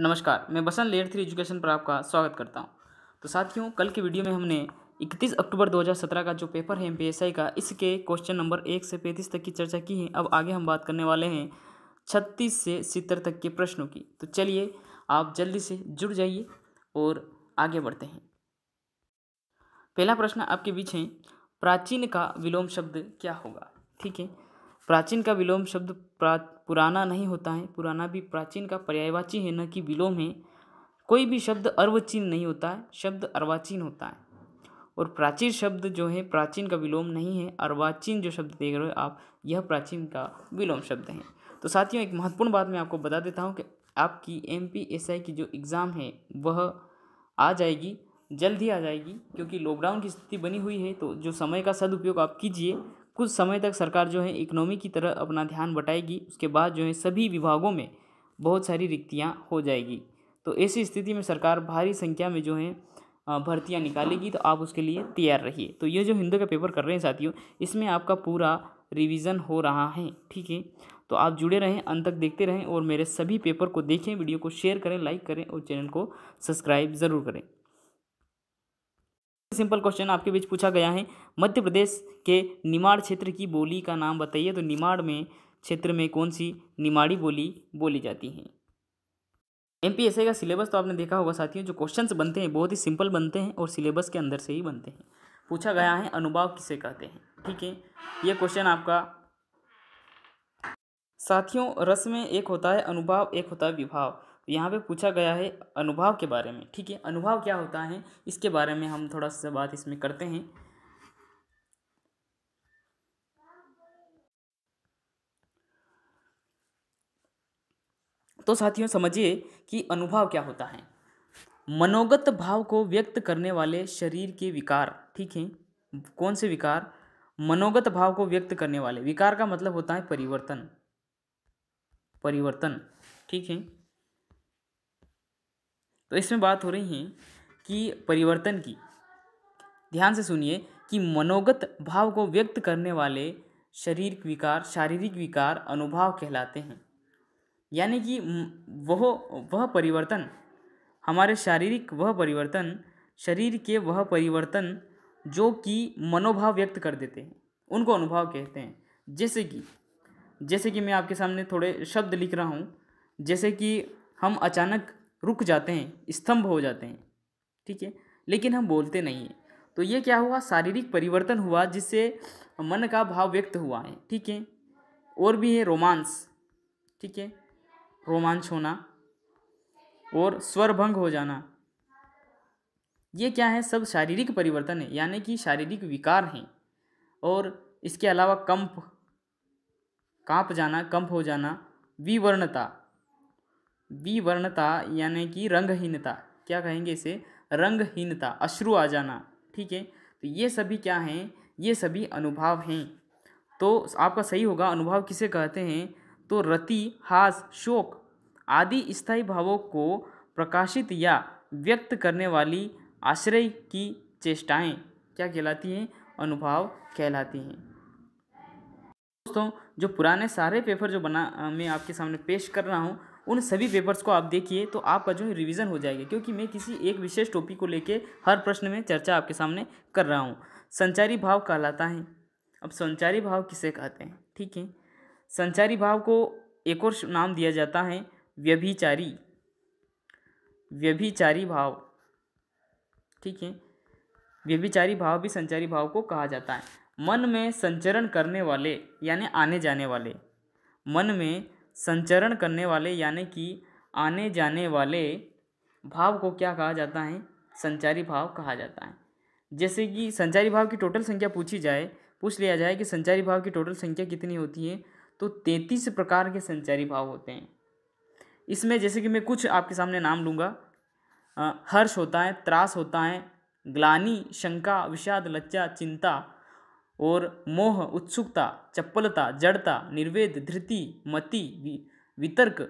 नमस्कार मैं बसंत layer three education पर आपका स्वागत करता हूं तो साथियों कल की वीडियो में हमने 31 अक्टूबर 2017 का जो पेपर है एम का इसके क्वेश्चन नंबर एक से पैंतीस तक की चर्चा की है अब आगे हम बात करने वाले हैं छत्तीस से सितर तक के प्रश्नों की तो चलिए आप जल्दी से जुड़ जाइए और आगे बढ़ते हैं पहला प्रश्न आपके बीच है प्राचीन का विलोम शब्द क्या होगा ठीक है प्राचीन का विलोम शब्द प्रा पुराना नहीं होता है पुराना भी प्राचीन का पर्यायवाची है न कि विलोम है कोई भी शब्द अर्वचीन नहीं होता है शब्द अर्वाचीन होता है और प्राचीन शब्द जो है प्राचीन का विलोम नहीं है अर्वाचीन जो शब्द देख रहे हो आप यह प्राचीन का विलोम शब्द है तो साथियों एक महत्वपूर्ण बात मैं आपको बता देता हूँ कि आपकी एम की जो एग्ज़ाम है वह आ जाएगी जल्द ही आ जाएगी क्योंकि लॉकडाउन की स्थिति बनी हुई है तो जो समय का सदुपयोग आप कीजिए कुछ समय तक सरकार जो है इकनॉमी की तरह अपना ध्यान बटाएगी उसके बाद जो है सभी विभागों में बहुत सारी रिक्तियाँ हो जाएगी तो ऐसी स्थिति में सरकार भारी संख्या में जो है भर्तियाँ निकालेगी तो आप उसके लिए तैयार रहिए तो ये जो हिंदू का पेपर कर रहे हैं साथियों इसमें आपका पूरा रिवीजन हो रहा है ठीक है तो आप जुड़े रहें अंत तक देखते रहें और मेरे सभी पेपर को देखें वीडियो को शेयर करें लाइक करें और चैनल को सब्सक्राइब ज़रूर करें सिंपल क्वेश्चन आपके बीच पूछा गया है मध्य प्रदेश के निमाड़ क्षेत्र की बोली का नाम बताइए तो निमाड़ में क्षेत्र में कौन सी निमाड़ी बोली बोली जाती है एम पी एस का सिलेबस तो आपने देखा होगा साथियों जो क्वेश्चंस बनते हैं बहुत ही सिंपल बनते हैं और सिलेबस के अंदर से ही बनते हैं पूछा गया है अनुभाव किसे कहते हैं ठीक है ये क्वेश्चन आपका साथियों रस में एक होता है अनुभाव एक होता है विभाव तो यहाँ पे पूछा गया है अनुभाव के बारे में ठीक है अनुभव क्या होता है इसके बारे में हम थोड़ा सा बात इसमें करते हैं तो साथियों समझिए कि अनुभाव क्या होता है मनोगत भाव को व्यक्त करने वाले शरीर के विकार ठीक है कौन से विकार मनोगत भाव को व्यक्त करने वाले विकार का मतलब होता है परिवर्तन परिवर्तन ठीक है तो इसमें बात हो रही है कि परिवर्तन की ध्यान से सुनिए कि मनोगत भाव को व्यक्त करने वाले शारीरिक विकार शारीरिक विकार अनुभाव कहलाते हैं यानी कि वह वह परिवर्तन हमारे शारीरिक वह परिवर्तन शरीर के वह परिवर्तन जो कि मनोभाव व्यक्त कर देते हैं उनको अनुभाव कहते हैं जैसे कि जैसे कि मैं आपके सामने थोड़े शब्द लिख रहा हूँ जैसे कि हम अचानक रुक जाते हैं स्तंभ हो जाते हैं ठीक है लेकिन हम बोलते नहीं हैं तो ये क्या हुआ शारीरिक परिवर्तन हुआ जिससे मन का भाव व्यक्त हुआ है ठीक है और भी है रोमांस ठीक है रोमांच होना और स्वर भंग हो जाना ये क्या है सब शारीरिक परिवर्तन है यानी कि शारीरिक विकार हैं और इसके अलावा कंप कांप जाना कंप हो जाना विवर्णता विवर्णता यानी कि रंगहीनता क्या कहेंगे इसे रंगहीनता अश्रु आ जाना ठीक है तो ये सभी क्या हैं ये सभी अनुभाव हैं तो आपका सही होगा अनुभाव किसे कहते हैं तो रति हास शोक आदि स्थायी भावों को प्रकाशित या व्यक्त करने वाली आश्रय की चेष्टाएं क्या कहलाती हैं अनुभाव कहलाती हैं दोस्तों जो पुराने सारे पेपर जो बना मैं आपके सामने पेश कर रहा हूँ उन सभी पेपर्स को आप देखिए तो आपका जो है रिविज़न हो जाएगा क्योंकि मैं किसी एक विशेष टॉपिक को लेकर हर प्रश्न में चर्चा आपके सामने कर रहा हूँ संचारी भाव कहलाता है अब संचारी भाव किसे कहते हैं ठीक है संचारी भाव को एक और नाम दिया जाता है व्यभिचारी व्यभिचारी भाव ठीक है व्यभिचारी भाव भी संचारी भाव को कहा जाता है मन में संचरण करने वाले यानी आने जाने वाले मन में संचरण करने वाले यानी कि आने जाने वाले भाव को क्या कहा जाता है संचारी भाव कहा जाता है जैसे कि संचारी भाव की टोटल संख्या पूछी जाए पूछ लिया जाए कि संचारी भाव की टोटल संख्या कितनी होती है तो तैंतीस प्रकार के संचारी भाव होते हैं इसमें जैसे कि मैं कुछ आपके सामने नाम लूँगा हर्ष होता है त्रास होता है ग्लानी शंका विषाद लज्जा चिंता और मोह उत्सुकता चप्पलता जड़ता निर्वेद धृति मति वितर्क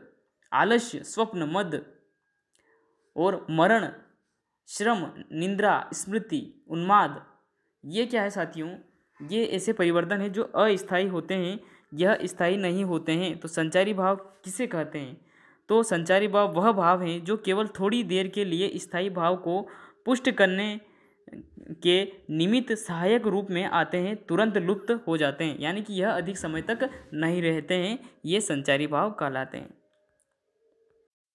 आलस्य स्वप्न मद और मरण श्रम निंद्रा स्मृति उन्माद ये क्या है साथियों ये ऐसे परिवर्तन हैं जो अस्थायी होते हैं यह स्थायी नहीं होते हैं तो संचारी भाव किसे कहते हैं तो संचारी भाव वह भाव हैं जो केवल थोड़ी देर के लिए स्थायी भाव को पुष्ट करने के निमित्त सहायक रूप में आते हैं तुरंत लुप्त हो जाते हैं यानी कि यह अधिक समय तक नहीं रहते हैं ये संचारी भाव कहलाते हैं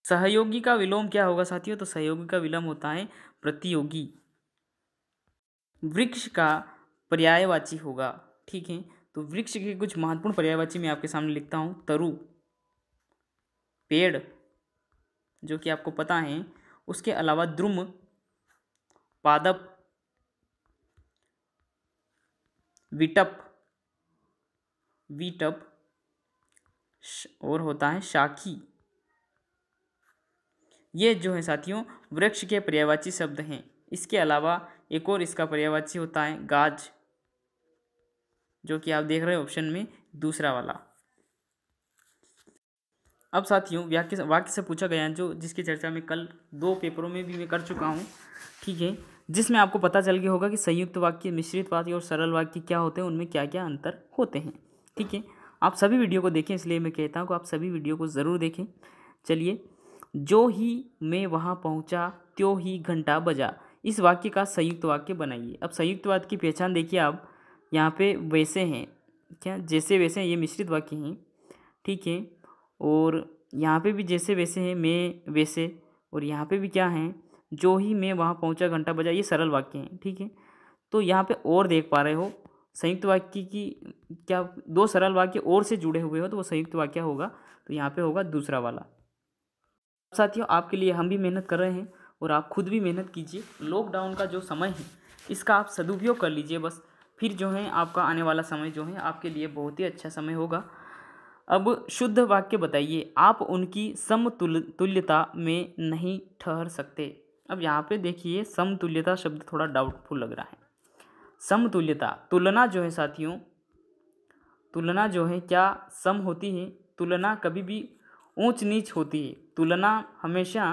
सहयोगी का विलोम क्या होगा साथियों तो सहयोगी का विलोम होता है प्रतियोगी वृक्ष का पर्यायवाची होगा ठीक है तो वृक्ष के कुछ महत्वपूर्ण पर्यायवाची मैं आपके सामने लिखता हूँ तरु पेड़ जो कि आपको पता है उसके अलावा द्रुम पादप विटप विटप और होता है शाखी ये जो है साथियों वृक्ष के पर्यायवाची शब्द हैं इसके अलावा एक और इसका पर्यायवाची होता है गाज जो कि आप देख रहे हैं ऑप्शन में दूसरा वाला अब साथियों वाक्य वाक्य से पूछा गया जो जिसकी चर्चा मैं कल दो पेपरों में भी मैं कर चुका हूँ ठीक है जिसमें आपको पता चल गया होगा कि संयुक्त वाक्य मिश्रित वाक्य और सरल वाक्य क्या होते हैं उनमें क्या क्या अंतर होते हैं ठीक है आप सभी वीडियो को देखें इसलिए मैं कहता हूँ कि आप सभी वीडियो को ज़रूर देखें चलिए जो ही मैं वहाँ पहुँचा त्यो ही घंटा बजा इस वाक्य का संयुक्त वाक्य बनाइए अब संयुक्त वाक्य की पहचान देखिए आप यहाँ पे वैसे हैं क्या जैसे वैसे हैं ये मिश्रित वाक्य हैं ठीक है और यहाँ पे भी जैसे वैसे हैं मैं वैसे और यहाँ पे भी क्या हैं जो ही मैं वहाँ पहुँचा घंटा बजा ये सरल वाक्य हैं ठीक है तो यहाँ पे और देख पा रहे हो संयुक्त वाक्य की क्या दो सरल वाक्य और से जुड़े हुए हो तो वो संयुक्त वाक्य होगा तो यहाँ पे होगा दूसरा वाला साथियों आपके लिए हम भी मेहनत कर रहे हैं और आप खुद भी मेहनत कीजिए लॉकडाउन का जो समय है इसका आप सदुपयोग कर लीजिए बस फिर जो है आपका आने वाला समय जो है आपके लिए बहुत ही अच्छा समय होगा अब शुद्ध वाक्य बताइए आप उनकी समतुल्यता में नहीं ठहर सकते अब यहाँ पे देखिए समतुल्यता शब्द थोड़ा डाउटफुल लग रहा है समतुल्यता तुलना जो है साथियों तुलना जो है क्या सम होती है तुलना कभी भी ऊंच नीच होती है तुलना हमेशा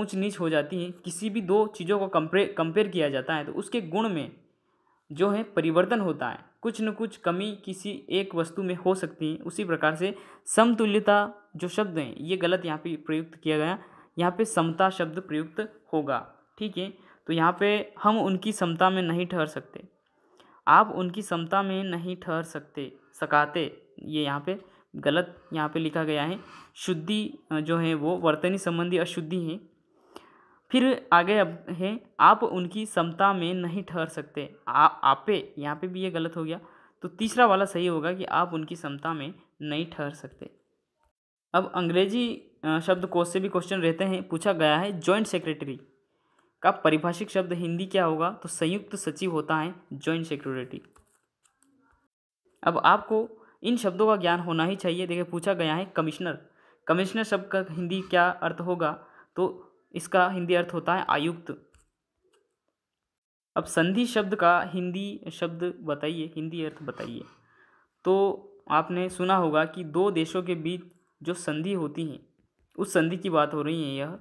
ऊंच नीच हो जाती है किसी भी दो चीज़ों को कंपेयर कंपेयर किया जाता है तो उसके गुण में जो है परिवर्तन होता है कुछ न कुछ कमी किसी एक वस्तु में हो सकती है उसी प्रकार से समतुल्यता जो शब्द हैं ये गलत यहाँ पे प्रयुक्त किया गया यहाँ पे समता शब्द प्रयुक्त होगा ठीक है तो यहाँ पे हम उनकी समता में नहीं ठहर सकते आप उनकी समता में नहीं ठहर सकते सकाते ये यहाँ पे गलत यहाँ पे लिखा गया है शुद्धि जो है वो वर्तनी संबंधी अशुद्धि है फिर आगे अब है आप उनकी समता में नहीं ठहर सकते आ, आपे यहाँ पे भी ये गलत हो गया तो तीसरा वाला सही होगा कि आप उनकी समता में नहीं ठहर सकते अब अंग्रेजी शब्द शब्दकोश से भी क्वेश्चन रहते हैं पूछा गया है जॉइंट सेक्रेटरी का परिभाषिक शब्द हिंदी क्या होगा तो संयुक्त सचिव होता है जॉइंट सेक्रेटरी अब आपको इन शब्दों का ज्ञान होना ही चाहिए देखिए पूछा गया है कमिश्नर कमिश्नर शब्द का हिंदी क्या अर्थ होगा तो इसका हिंदी अर्थ होता है आयुक्त अब संधि शब्द का हिंदी शब्द बताइए हिंदी अर्थ बताइए तो आपने सुना होगा कि दो देशों के बीच जो संधि होती हैं उस संधि की बात हो रही है यह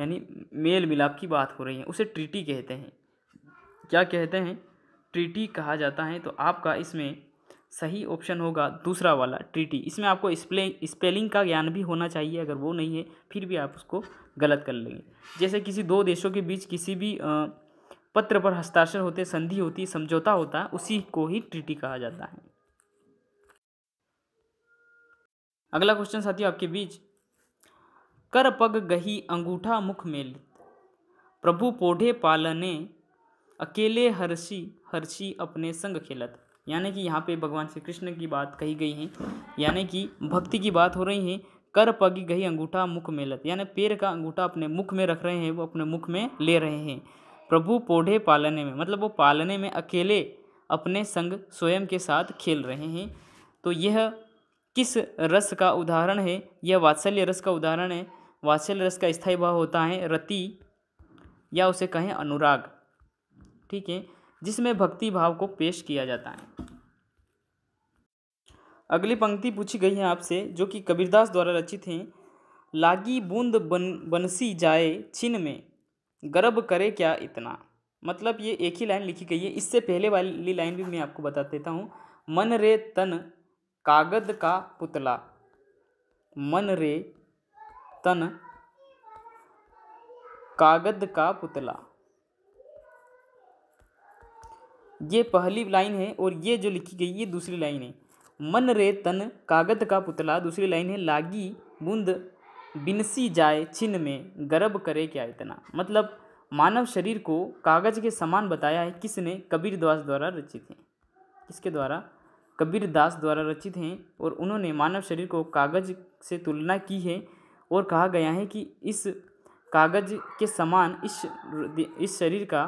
यानी मेल मिलाप की बात हो रही है उसे ट्रीटी कहते हैं क्या कहते हैं ट्रीटी कहा जाता है तो आपका इसमें सही ऑप्शन होगा दूसरा वाला ट्रीटी इसमें आपको स्पेलिंग का ज्ञान भी होना चाहिए अगर वो नहीं है फिर भी आप उसको गलत कर लेंगे जैसे किसी दो देशों के बीच किसी भी पत्र पर हस्ताक्षर होते संधि होती समझौता होता उसी को ही ट्रीटी कहा जाता है अगला क्वेश्चन साथियों आपके बीच कर पग गही अंगूठा मुख मेल प्रभु पौधे पालने अकेले हर्षी हर्षी अपने संग खेलत यानी कि यहाँ पे भगवान श्री कृष्ण की बात कही गई है यानी कि भक्ति की बात हो रही है कर पग गही अंगूठा मुख मेलत यानी पेड़ का अंगूठा अपने मुख में रख रहे हैं वो अपने मुख में ले रहे हैं प्रभु पौधे पालने में मतलब वो पालने में अकेले अपने संग स्वयं के साथ खेल रहे हैं तो यह किस रस का उदाहरण है यह वात्सल्य रस का उदाहरण है वात्सल्य रस का स्थायी भाव होता है रति या उसे कहें अनुराग ठीक है जिसमें भक्ति भाव को पेश किया जाता है अगली पंक्ति पूछी गई है आपसे जो कि कबीरदास द्वारा रचित हैं लागी बूंद बन बनसी जाए छिन में गर्भ करे क्या इतना मतलब ये एक ही लाइन लिखी गई है इससे पहले वाली लाइन भी मैं आपको बता देता हूँ मन रे तन कागद का पुतला मन रे तन कागद का पुतला ये पहली लाइन है और ये जो लिखी गई ये दूसरी लाइन है मन रे तन कागद का पुतला दूसरी लाइन है लागी बूंद बिनसी जाए छिन में गर्भ करे क्या इतना मतलब मानव शरीर को कागज़ के समान बताया है किसने कबीर दास द्वारा रचित है किसके द्वारा कबीर दास द्वारा रचित हैं और उन्होंने मानव शरीर को कागज़ से तुलना की है और कहा गया है कि इस कागज़ के समान इस इस शरीर का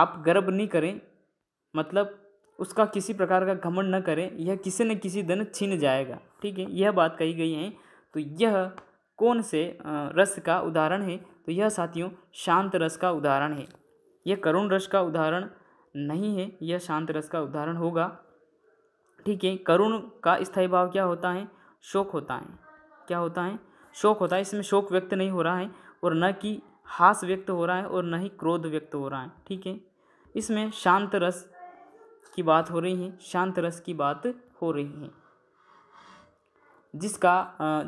आप गर्व नहीं करें मतलब उसका किसी प्रकार का घमंड न करें यह किसी न किसी दिन छीन जाएगा ठीक है यह बात कही गई है तो यह कौन से रस का उदाहरण है तो यह साथियों शांत रस का उदाहरण है यह करुण रस का उदाहरण नहीं है यह शांत रस का उदाहरण होगा ठीक है करुण का स्थाई भाव क्या होता है शोक होता है क्या होता है शोक होता है इसमें शोक व्यक्त नहीं हो रहा है और न कि हास व्यक्त हो रहा है और न ही क्रोध व्यक्त हो रहा है ठीक है इसमें शांत रस की बात हो रही है शांत रस की बात हो रही है जिसका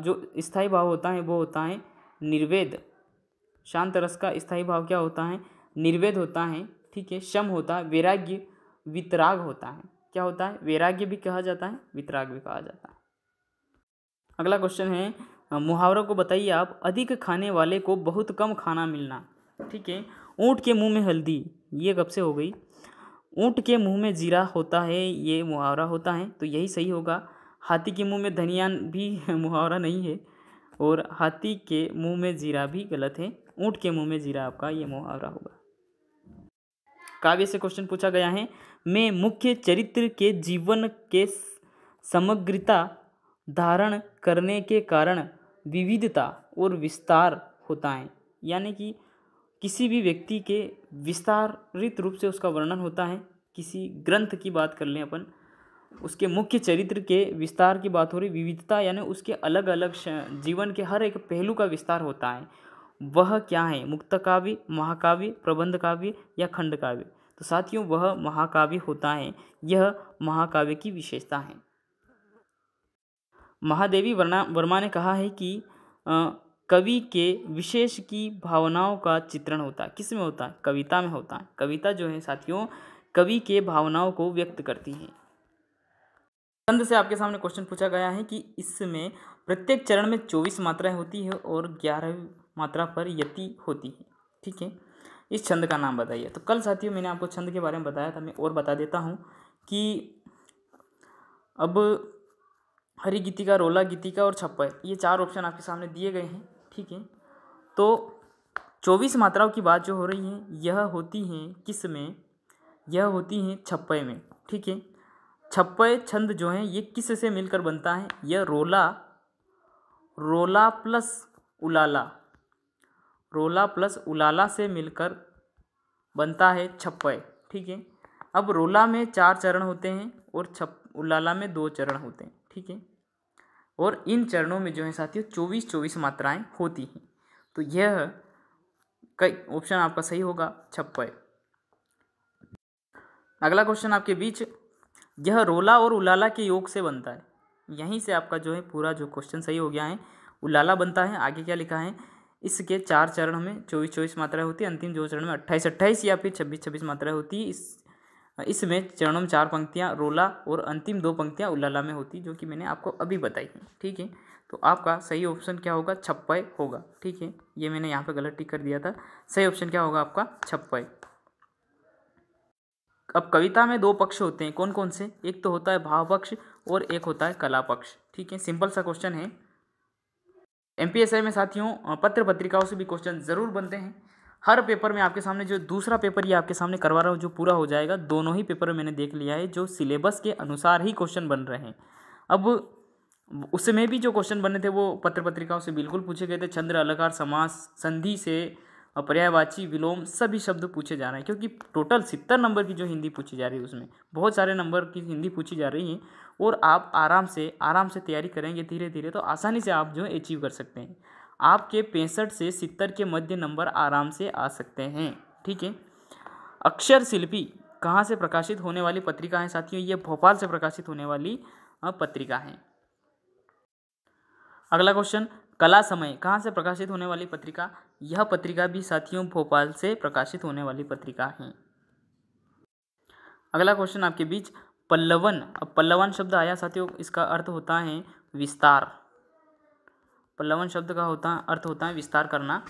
जो स्थाई भाव होता है वो होता है निर्वेद शांत रस का स्थाई भाव क्या होता है निर्वेद होता है ठीक है शम होता है वैराग्य वितराग होता है क्या होता है वैराग्य भी कहा जाता है वितराग भी कहा जाता है अगला क्वेश्चन है मुहावरों को बताइए आप अधिक खाने वाले को बहुत कम खाना मिलना ठीक है ऊँट के मुंह में हल्दी ये कब से हो गई ऊँट के मुंह में जीरा होता है ये मुहावरा होता है तो यही सही होगा हाथी के मुंह में धनिया भी मुहावरा नहीं है और हाथी के मुंह में जीरा भी गलत है ऊँट के मुंह में जीरा आपका ये मुहावरा होगा काव्य से क्वेश्चन पूछा गया है में मुख्य चरित्र के जीवन के समग्रता धारण करने के कारण विविधता और विस्तार होता है यानी कि किसी भी व्यक्ति के विस्तारित रूप से उसका वर्णन होता है किसी ग्रंथ की बात कर लें अपन उसके मुख्य चरित्र के विस्तार की बात हो रही विविधता यानी उसके अलग अलग जीवन के हर एक पहलू का विस्तार होता है वह क्या है मुक्त काव्य महाकाव्य प्रबंध काव्य या खंड काव्य तो साथियों वह महाकाव्य होता है यह महाकाव्य की विशेषता है महादेवी वर्णा वर्मा ने कहा है कि कवि के विशेष की भावनाओं का चित्रण होता है किस में होता है कविता में होता है कविता जो है साथियों कवि के भावनाओं को व्यक्त करती है छंद से आपके सामने क्वेश्चन पूछा गया है कि इसमें प्रत्येक चरण में चौबीस मात्राएं होती है और ग्यारह मात्रा पर यति होती है ठीक है इस छंद का नाम बताइए तो कल साथियों मैंने आपको छंद के बारे में बताया था मैं और बता देता हूँ कि अब हरी गीतिका रोला गीतिका और छप्पर ये चार ऑप्शन आपके सामने दिए गए हैं ठीक है तो चौबीस मात्राओं की बात जो हो रही है यह होती हैं किस में यह होती हैं छप्पे में ठीक है छप्पे छंद जो हैं ये किस से मिलकर बनता है यह रोला रोला प्लस उलाला रोला प्लस उलाला से मिलकर बनता है छप्पय ठीक है अब रोला में चार चरण होते हैं और छप उलाला में दो चरण होते हैं ठीक है और इन चरणों में जो है साथियों चौबीस चौबीस मात्राएं होती हैं तो यह कई ऑप्शन आपका सही होगा छप्पय अगला क्वेश्चन आपके बीच यह रोला और उलाला के योग से बनता है यहीं से आपका जो है पूरा जो क्वेश्चन सही हो गया है उलाला बनता है आगे क्या लिखा है इसके चार चरण में चौबीस चौबीस मात्रा होती है अंतिम जो चरण में अट्ठाईस अट्ठाईस या फिर छब्बीस छब्बीस मात्रा होती है इस इसमें चरणों में चार पंक्तियाँ रोला और अंतिम दो पंक्तियाँ उल्लाला में होती जो कि मैंने आपको अभी बताई हैं ठीक है तो आपका सही ऑप्शन क्या होगा छप्पय होगा ठीक है ये मैंने यहाँ पर गलत टिक कर दिया था सही ऑप्शन क्या होगा आपका छप्पय अब कविता में दो पक्ष होते हैं कौन कौन से एक तो होता है भाव पक्ष और एक होता है कला पक्ष ठीक है सिंपल सा क्वेश्चन है एम में साथियों पत्र पत्रिकाओं से भी क्वेश्चन ज़रूर बनते हैं हर पेपर में आपके सामने जो दूसरा पेपर ये आपके सामने करवा रहा हूँ जो पूरा हो जाएगा दोनों ही पेपर मैंने देख लिया है जो सिलेबस के अनुसार ही क्वेश्चन बन रहे हैं अब उसमें भी जो क्वेश्चन बने थे वो पत्र पत्रिकाओं से बिल्कुल पूछे गए थे चंद्र अलकार समास संधि से पर्यायवाची विलोम सभी शब्द पूछे जा रहे हैं क्योंकि टोटल सितर नंबर की जो हिंदी पूछी जा रही है उसमें बहुत सारे नंबर की हिंदी पूछी जा रही है और आप आराम से आराम से तैयारी करेंगे धीरे धीरे तो आसानी से आप जो है अचीव कर सकते हैं आपके पैंसठ से सितर के मध्य नंबर आराम से आ सकते हैं ठीक है अक्षर शिल्पी कहाँ से प्रकाशित होने वाली पत्रिका है साथियों ये भोपाल से प्रकाशित होने वाली पत्रिका है अगला क्वेश्चन कला समय कहाँ से प्रकाशित होने वाली पत्रिका यह पत्रिका भी साथियों भोपाल से प्रकाशित होने वाली पत्रिका है अगला क्वेश्चन आपके बीच पल्लवन अब पल्लवन शब्द आया साथियों इसका अर्थ होता है विस्तार पल्लवन शब्द का होता अर्थ होता है विस्तार करना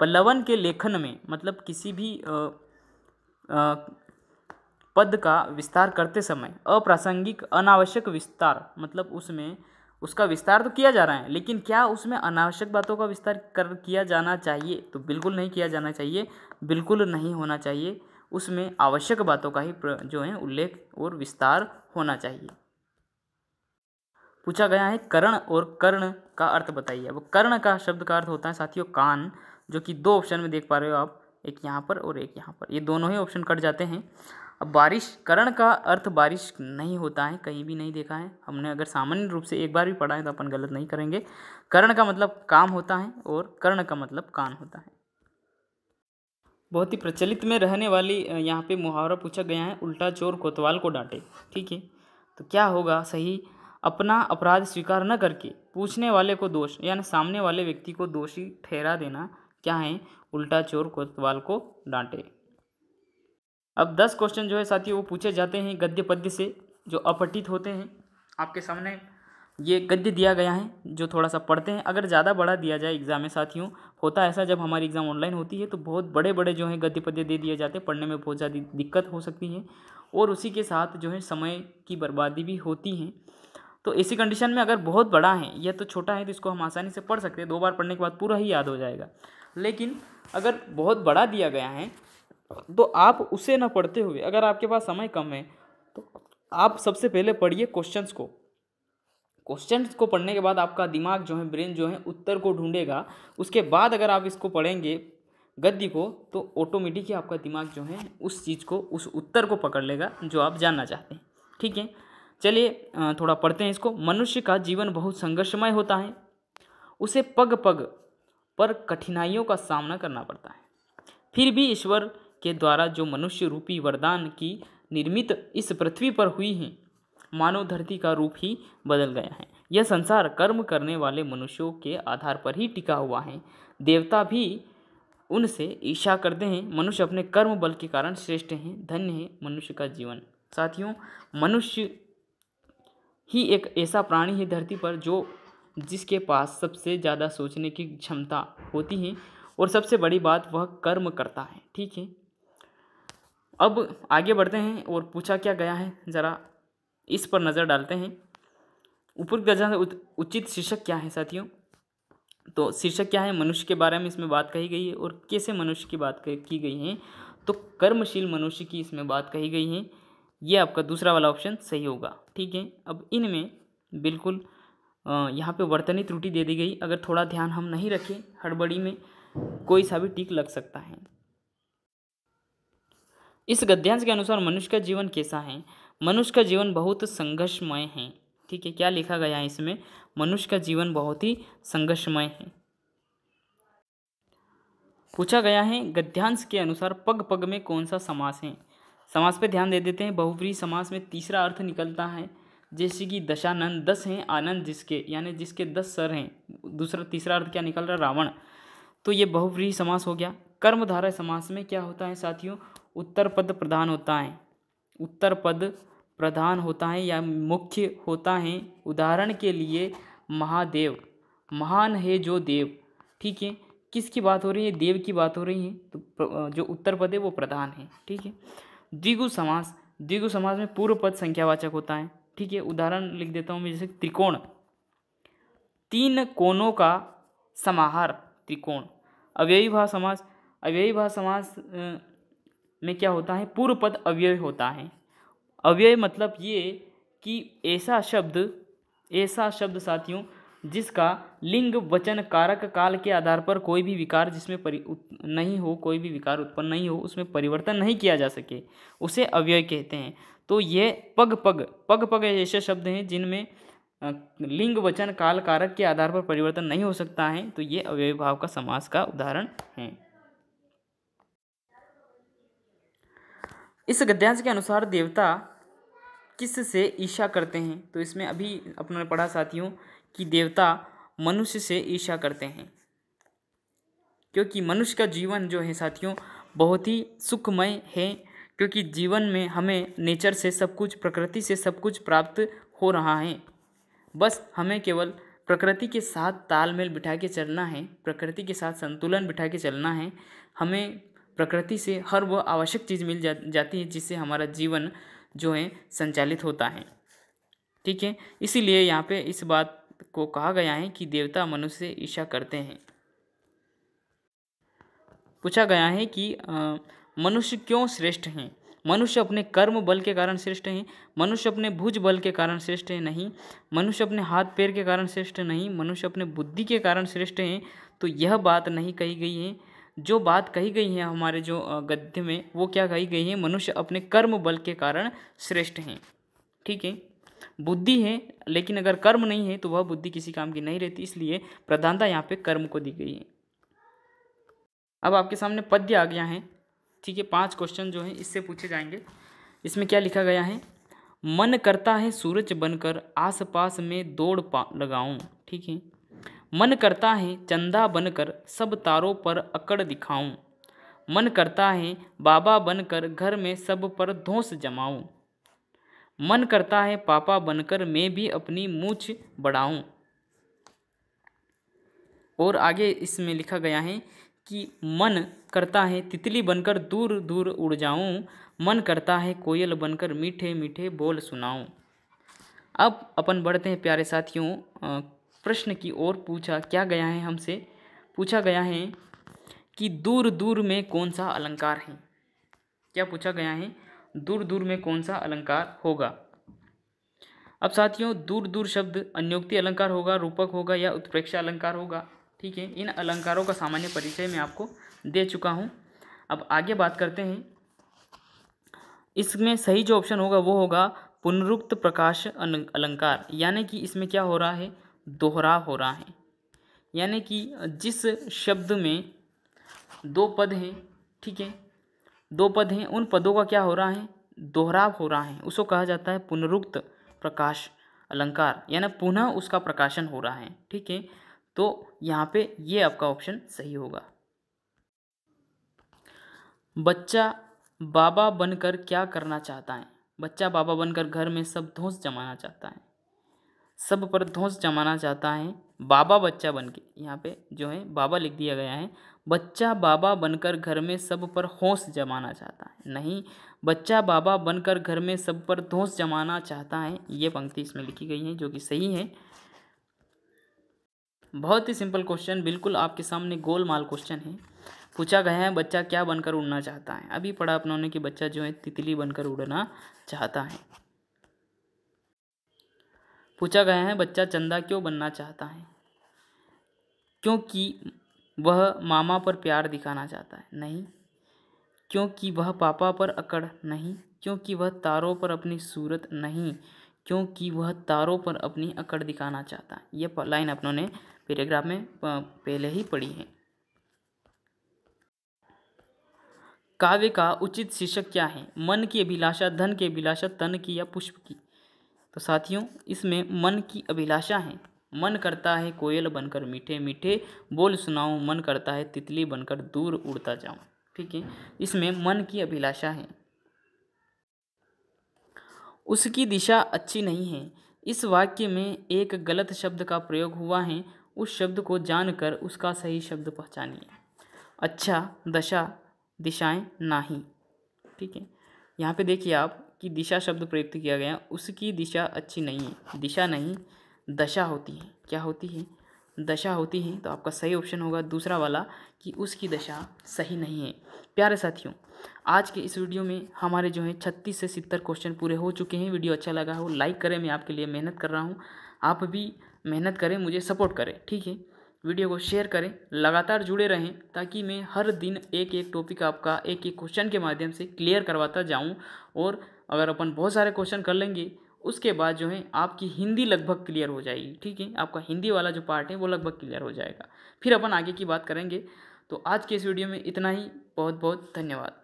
पल्लवन के लेखन में मतलब किसी भी आ, आ, पद का विस्तार करते समय अप्रासंगिक अनावश्यक विस्तार मतलब उसमें उसका विस्तार तो किया जा रहा है लेकिन क्या उसमें अनावश्यक बातों का विस्तार कर किया जाना चाहिए तो बिल्कुल नहीं किया जाना चाहिए बिल्कुल नहीं होना चाहिए उसमें आवश्यक बातों का ही जो है उल्लेख और विस्तार होना चाहिए पूछा गया है करण और कर्ण का अर्थ बताइए अब कर्ण का शब्द का अर्थ होता है साथियों कान जो कि दो ऑप्शन में देख पा रहे हो आप एक यहाँ पर और एक यहाँ पर ये दोनों ही ऑप्शन कट जाते हैं अब बारिश करण का अर्थ बारिश नहीं होता है कहीं भी नहीं देखा है हमने अगर सामान्य रूप से एक बार भी पढ़ा है तो अपन गलत नहीं करेंगे करण का मतलब काम होता है और कर्ण का मतलब कान होता है बहुत ही प्रचलित में रहने वाली यहाँ पे मुहावरा पूछा गया है उल्टा चोर कोतवाल को डांटे ठीक है तो क्या होगा सही अपना अपराध स्वीकार न करके पूछने वाले को दोष यानी सामने वाले व्यक्ति को दोषी ठहरा देना क्या है उल्टा चोर कोतवाल को डांटे अब दस क्वेश्चन जो है साथियों वो पूछे जाते हैं गद्य पद्य से जो अपठित होते हैं आपके सामने ये गद्य दिया गया है जो थोड़ा सा पढ़ते हैं अगर ज़्यादा बड़ा दिया जाए एग्ज़ाम में साथियों होता ऐसा जब हमारी एग्ज़ाम ऑनलाइन होती है तो बहुत बड़े बड़े जो हैं गद्य पद्य दे दिए जाते हैं पढ़ने में बहुत ज़्यादा दिक्कत हो सकती है और उसी के साथ जो है समय की बर्बादी भी होती है तो ऐसी कंडीशन में अगर बहुत बड़ा है या तो छोटा है तो इसको हम आसानी से पढ़ सकते हैं दो बार पढ़ने के बाद पूरा ही याद हो जाएगा लेकिन अगर बहुत बड़ा दिया गया है तो आप उसे ना पढ़ते हुए अगर आपके पास समय कम है तो आप सबसे पहले पढ़िए क्वेश्चंस को क्वेश्चन को पढ़ने के बाद आपका दिमाग जो है ब्रेन जो है उत्तर को ढूंढेगा उसके बाद अगर आप इसको पढ़ेंगे गद्य को तो ऑटोमेटिक ही आपका दिमाग जो है उस चीज़ को उस उत्तर को पकड़ लेगा जो आप जानना चाहते हैं ठीक है चलिए थोड़ा पढ़ते हैं इसको मनुष्य का जीवन बहुत संघर्षमय होता है उसे पग पग पर कठिनाइयों का सामना करना पड़ता है फिर भी ईश्वर के द्वारा जो मनुष्य रूपी वरदान की निर्मित इस पृथ्वी पर हुई हैं मानव धरती का रूप ही बदल गया है यह संसार कर्म करने वाले मनुष्यों के आधार पर ही टिका हुआ है देवता भी उनसे ईर्षा करते हैं मनुष्य अपने कर्म बल के कारण श्रेष्ठ हैं धन्य है मनुष्य का जीवन साथियों मनुष्य ही एक ऐसा प्राणी है धरती पर जो जिसके पास सबसे ज़्यादा सोचने की क्षमता होती है और सबसे बड़ी बात वह कर्म करता है ठीक है अब आगे बढ़ते हैं और पूछा क्या गया है ज़रा इस पर नज़र डालते हैं उपरोक्त गजल उचित शीर्षक क्या है साथियों तो शीर्षक क्या है मनुष्य के बारे में इसमें बात कही गई है और कैसे मनुष्य की बात की गई है तो कर्मशील मनुष्य की इसमें बात कही गई है ये आपका दूसरा वाला ऑप्शन सही होगा ठीक है अब इनमें बिल्कुल यहाँ पे वर्तनी त्रुटि दे दी गई अगर थोड़ा ध्यान हम नहीं रखें हड़बड़ी में कोई सा भी टीक लग सकता है इस गद्यांश के अनुसार मनुष्य का जीवन कैसा है मनुष्य का जीवन बहुत संघर्षमय है ठीक है क्या लिखा गया है इसमें मनुष्य का जीवन बहुत ही संघर्षमय है पूछा गया है गद्यांश के अनुसार पग पग में कौन सा समास है समास पे ध्यान दे देते हैं बहुप्री समास में तीसरा अर्थ निकलता है जैसे कि दशानंद दस हैं आनंद जिसके यानी जिसके दस सर हैं दूसरा तीसरा अर्थ क्या निकल रहा है रावण तो ये बहुव्रीही समास हो गया कर्मधारा समास में क्या होता है साथियों उत्तर पद प्रधान होता है उत्तर पद प्रधान होता है या मुख्य होता है उदाहरण के लिए महादेव महान है जो देव ठीक है किसकी बात हो रही है देव की बात हो रही है तो जो उत्तर पद है वो प्रधान है ठीक है द्विगु समास द्विगु समास में पूर्व पद संख्यावाचक होता है ठीक है उदाहरण लिख देता हूँ मैं जैसे त्रिकोण तीन कोणों का समाहार त्रिकोण अव्ययी भाव समास अव्ययी भाव समास में क्या होता है पूर्व पद अव्यय होता है अव्यय मतलब ये कि ऐसा शब्द ऐसा शब्द साथियों जिसका लिंग वचन कारक काल के आधार पर कोई भी विकार जिसमें परि नहीं हो कोई भी विकार उत्पन्न नहीं हो उसमें परिवर्तन नहीं किया जा सके उसे अव्यय कहते हैं तो ये पग पग पग पग ऐसे शब्द हैं जिनमें लिंग वचन काल कारक के आधार पर परिवर्तन नहीं हो सकता है तो ये अव्यय भाव का समास का उदाहरण है इस गद्यांश के अनुसार देवता किस से ईर्षा करते हैं तो इसमें अभी ने पढ़ा साथियों कि देवता मनुष्य से ईर्षा करते हैं क्योंकि मनुष्य का जीवन जो है साथियों बहुत ही सुखमय है क्योंकि जीवन में हमें नेचर से सब कुछ प्रकृति से सब कुछ प्राप्त हो रहा है बस हमें केवल प्रकृति के साथ तालमेल बिठा के चलना है प्रकृति के साथ संतुलन बिठा के चलना है हमें प्रकृति से हर वो आवश्यक चीज़ मिल जा, जाती है जिससे हमारा जीवन जो है संचालित होता है ठीक है इसीलिए यहाँ पे इस बात को कहा गया है कि देवता मनुष्य ईर्षा करते हैं पूछा गया है कि मनुष्य क्यों श्रेष्ठ हैं मनुष्य अपने कर्म बल के कारण श्रेष्ठ हैं मनुष्य अपने भुज बल के कारण श्रेष्ठ हैं नहीं मनुष्य अपने हाथ पैर के कारण श्रेष्ठ नहीं मनुष्य अपने बुद्धि के कारण श्रेष्ठ हैं तो यह बात नहीं कही गई है जो बात कही गई है हमारे जो गद्य में वो क्या कही गई है मनुष्य अपने कर्म बल के कारण श्रेष्ठ हैं ठीक है बुद्धि है लेकिन अगर कर्म नहीं है तो वह बुद्धि किसी काम की नहीं रहती इसलिए प्रधानता यहाँ पे कर्म को दी गई है अब आपके सामने पद्य आ गया है ठीक है पांच क्वेश्चन जो है इससे पूछे जाएंगे इसमें क्या लिखा गया है मन करता है सूरज बनकर आस पास में दौड़ पा लगाऊं ठीक है मन करता है चंदा बनकर सब तारों पर अकड़ दिखाऊं मन करता है बाबा बनकर घर में सब पर धोस जमाऊं मन करता है पापा बनकर मैं भी अपनी मूछ बढ़ाऊं और आगे इसमें लिखा गया है कि मन करता है तितली बनकर दूर दूर उड़ जाऊं मन करता है कोयल बनकर मीठे मीठे बोल सुनाऊं अब अपन बढ़ते हैं प्यारे साथियों प्रश्न की ओर पूछा क्या गया है हमसे पूछा गया है कि दूर दूर में कौन सा अलंकार है क्या पूछा गया है दूर दूर में कौन सा अलंकार होगा अब साथियों दूर दूर शब्द अन्योक्ति अलंकार होगा रूपक होगा या उत्प्रेक्षा अलंकार होगा ठीक है इन अलंकारों का सामान्य परिचय मैं आपको दे चुका हूँ अब आगे बात करते हैं इसमें सही जो ऑप्शन होगा वो होगा पुनरुक्त प्रकाश अलंकार यानी कि इसमें क्या हो रहा है दोहरा हो रहा है यानी कि जिस शब्द में दो पद हैं ठीक है दो पद हैं उन पदों का क्या हो रहा है दोहराव हो रहा है उसको कहा जाता है पुनरुक्त प्रकाश अलंकार यानी पुनः उसका प्रकाशन हो रहा है ठीक है तो यहाँ पे ये आपका ऑप्शन सही होगा बच्चा बाबा बनकर क्या करना चाहता है बच्चा बाबा बनकर घर में सब धोस जमाना चाहता है सब पर ध्वस जमाना चाहता है बाबा बच्चा बन के यहाँ पे जो है बाबा लिख दिया गया है बच्चा बाबा बनकर घर में सब पर होश जमाना चाहता है नहीं बच्चा बाबा बनकर घर में सब पर ध्वस जमाना चाहता है ये पंक्ति इसमें लिखी गई है जो कि सही है बहुत ही सिंपल क्वेश्चन बिल्कुल आपके सामने गोल माल क्वेश्चन है पूछा गया है बच्चा क्या बनकर उड़ना चाहता है अभी पढ़ा अपनों ने कि बच्चा जो है तितली बनकर उड़ना चाहता है पूछा गया है बच्चा चंदा क्यों बनना चाहता है क्योंकि वह मामा पर प्यार दिखाना चाहता है नहीं क्योंकि वह पापा पर अकड़ नहीं क्योंकि वह तारों पर अपनी सूरत नहीं क्योंकि वह तारों पर अपनी अकड़ दिखाना चाहता है यह लाइन अपनों ने पैराग्राफ में पहले ही पढ़ी है काव्य का उचित शीर्षक क्या है मन की अभिलाषा धन की अभिलाषा तन की या पुष्प की तो साथियों इसमें मन की अभिलाषा है मन करता है कोयल बनकर मीठे मीठे बोल सुनाऊँ मन करता है तितली बनकर दूर उड़ता जाऊँ ठीक है इसमें मन की अभिलाषा है उसकी दिशा अच्छी नहीं है इस वाक्य में एक गलत शब्द का प्रयोग हुआ है उस शब्द को जानकर उसका सही शब्द पहचानिए अच्छा दशा दिशाएं नाही ठीक है यहाँ पे देखिए आप कि दिशा शब्द प्रयुक्त किया गया उसकी दिशा अच्छी नहीं है दिशा नहीं दशा होती है क्या होती है दशा होती है तो आपका सही ऑप्शन होगा दूसरा वाला कि उसकी दशा सही नहीं है प्यारे साथियों आज के इस वीडियो में हमारे जो हैं छत्तीस से सितर क्वेश्चन पूरे हो चुके हैं वीडियो अच्छा लगा हो लाइक करें मैं आपके लिए मेहनत कर रहा हूँ आप भी मेहनत करें मुझे सपोर्ट करें ठीक है वीडियो को शेयर करें लगातार जुड़े रहें ताकि मैं हर दिन एक एक टॉपिक आपका एक एक क्वेश्चन के माध्यम से क्लियर करवाता जाऊं और अगर अपन बहुत सारे क्वेश्चन कर लेंगे उसके बाद जो है आपकी हिंदी लगभग क्लियर हो जाएगी ठीक है आपका हिंदी वाला जो पार्ट है वो लगभग क्लियर हो जाएगा फिर अपन आगे की बात करेंगे तो आज के इस वीडियो में इतना ही बहुत बहुत धन्यवाद